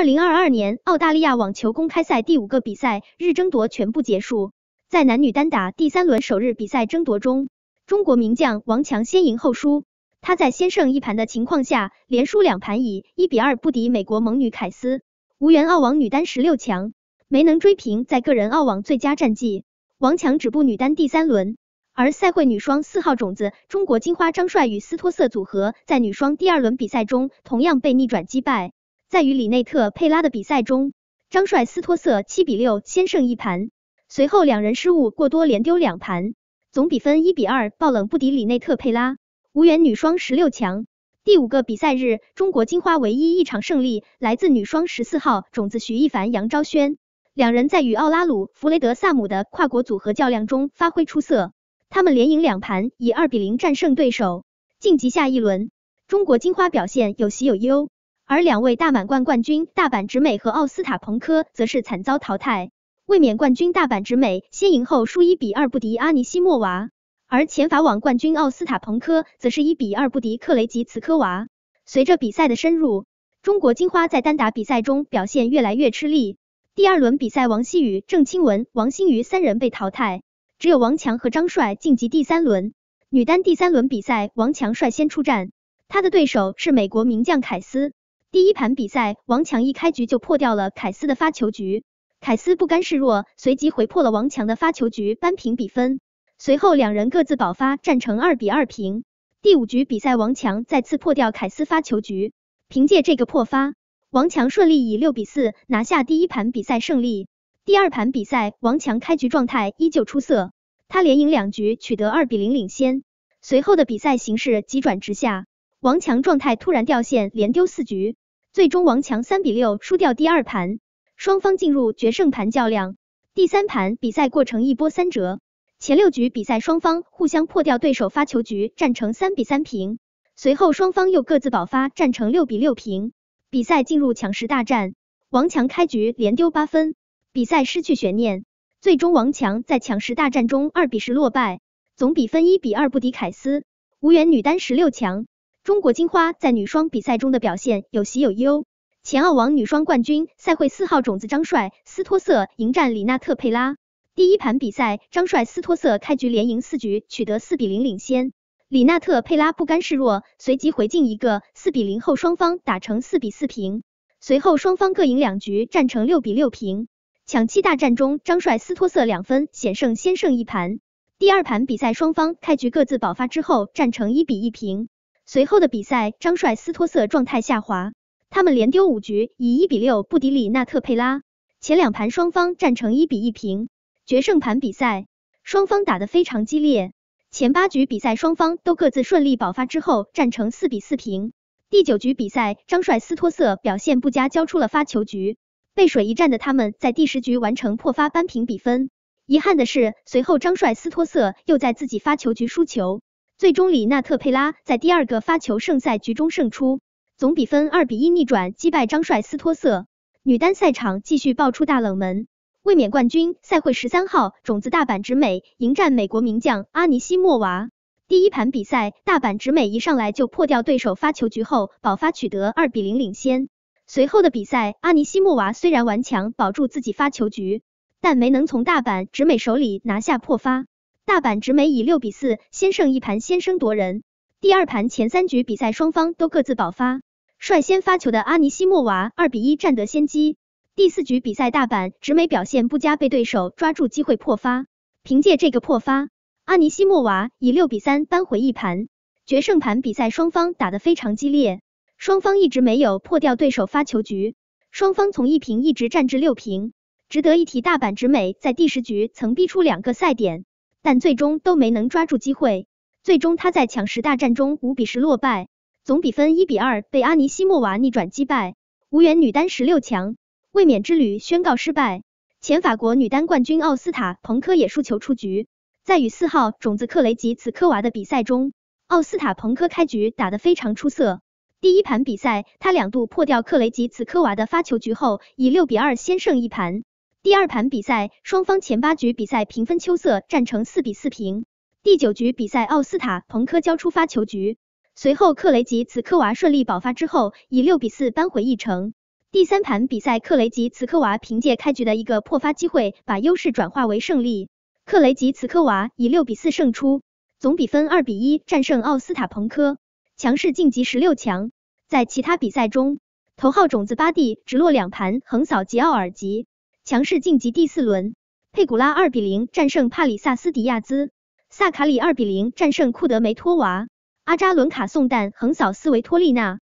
二零二二年澳大利亚网球公开赛第五个比赛日争夺全部结束，在男女单打第三轮首日比赛争夺中，中国名将王强先赢后输，他在先胜一盘的情况下连输两盘，以一比二不敌美国猛女凯斯，无缘澳网女单十六强，没能追平在个人澳网最佳战绩。王强止步女单第三轮，而赛会女双四号种子中国金花张帅与斯托瑟组合在女双第二轮比赛中同样被逆转击败。在与里内特佩拉的比赛中，张帅斯托瑟七比六先胜一盘，随后两人失误过多，连丢两盘，总比分一比二爆冷不敌里内特佩拉，无缘女双十六强。第五个比赛日，中国金花唯一一场胜利来自女双十四号种子徐一凡杨昭轩，两人在与奥拉鲁弗雷德萨姆的跨国组合较量中发挥出色，他们连赢两盘，以二比零战胜对手，晋级下一轮。中国金花表现有喜有忧。而两位大满贯冠军大阪直美和奥斯塔彭科则是惨遭淘汰。卫冕冠军大阪直美先赢后输一比二不敌阿尼西莫娃，而前法网冠军奥斯塔彭科则是一比二不敌克雷吉茨科娃。随着比赛的深入，中国金花在单打比赛中表现越来越吃力。第二轮比赛，王曦雨、郑钦文、王欣瑜三人被淘汰，只有王强和张帅晋级第三轮。女单第三轮比赛，王强率先出战，他的对手是美国名将凯斯。第一盘比赛，王强一开局就破掉了凯斯的发球局，凯斯不甘示弱，随即回破了王强的发球局，扳平比分。随后两人各自保发，战成二比二平。第五局比赛，王强再次破掉凯斯发球局，凭借这个破发，王强顺利以六比四拿下第一盘比赛胜利。第二盘比赛，王强开局状态依旧出色，他连赢两局，取得二比零领先。随后的比赛形势急转直下，王强状态突然掉线，连丢四局。最终王强三比六输掉第二盘，双方进入决胜盘较量。第三盘比赛过程一波三折，前六局比赛双方互相破掉对手发球局，战成三比三平。随后双方又各自爆发，战成六比六平。比赛进入抢十大战，王强开局连丢八分，比赛失去悬念。最终王强在抢十大战中二比十落败，总比分一比二不敌凯斯，无缘女单十六强。中国金花在女双比赛中的表现有喜有忧。前澳网女双冠军赛会四号种子张帅斯托瑟迎战李娜特佩拉。第一盘比赛，张帅斯托瑟开局连赢四局，取得四比零领先。李娜特佩拉不甘示弱，随即回敬一个四比零后，双方打成四比四平。随后双方各赢两局，战成六比六平。抢七大战中，张帅斯托瑟两分险胜，先胜一盘。第二盘比赛，双方开局各自爆发之后，战成一比一平。随后的比赛，张帅斯托瑟状态下滑，他们连丢五局，以一比六不敌里纳特佩拉。前两盘双方战成一比一平，决胜盘比赛双方打得非常激烈。前八局比赛双方都各自顺利爆发之后战成四比四平。第九局比赛张帅斯托瑟表现不佳，交出了发球局。背水一战的他们在第十局完成破发扳平比分。遗憾的是，随后张帅斯托瑟又在自己发球局输球。最终，里纳特佩拉在第二个发球胜赛局中胜出，总比分二比一逆转击败张帅斯托瑟。女单赛场继续爆出大冷门，卫冕冠军赛会十三号种子大阪直美迎战美国名将阿尼西莫娃。第一盘比赛，大阪直美一上来就破掉对手发球局后保发，取得二比零领先。随后的比赛，阿尼西莫娃虽然顽强保住自己发球局，但没能从大阪直美手里拿下破发。大阪直美以六比四先胜一盘，先声夺人。第二盘前三局比赛双方都各自爆发，率先发球的阿尼西莫娃二比一占得先机。第四局比赛大阪直美表现不佳，被对手抓住机会破发。凭借这个破发，阿尼西莫娃以六比三扳回一盘。决胜盘比赛双方打得非常激烈，双方一直没有破掉对手发球局，双方从一平一直战至六平。值得一提，大阪直美在第十局曾逼出两个赛点。但最终都没能抓住机会，最终他在抢十大战中五比十落败，总比分一比二被阿尼西莫娃逆转击败，无缘女单十六强，卫冕之旅宣告失败。前法国女单冠军奥斯塔彭科也输球出局，在与四号种子克雷吉茨科娃的比赛中，奥斯塔彭科开局打得非常出色，第一盘比赛他两度破掉克雷吉茨科娃的发球局后，以六比二先胜一盘。第二盘比赛，双方前八局比赛平分秋色，战成四比四平。第九局比赛，奥斯塔彭科交出发球局，随后克雷吉茨科娃顺利保发之后，以六比四扳回一城。第三盘比赛，克雷吉茨科娃凭借开局的一个破发机会，把优势转化为胜利。克雷吉茨科娃以六比四胜出，总比分二比一战胜奥斯塔彭科，强势晋级十六强。在其他比赛中，头号种子巴蒂直落两盘横扫吉奥尔吉。强势晋级第四轮，佩古拉二比零战胜帕里萨斯迪亚兹，萨卡里二比零战胜库德梅托娃，阿扎伦卡送蛋横扫斯维托利娜。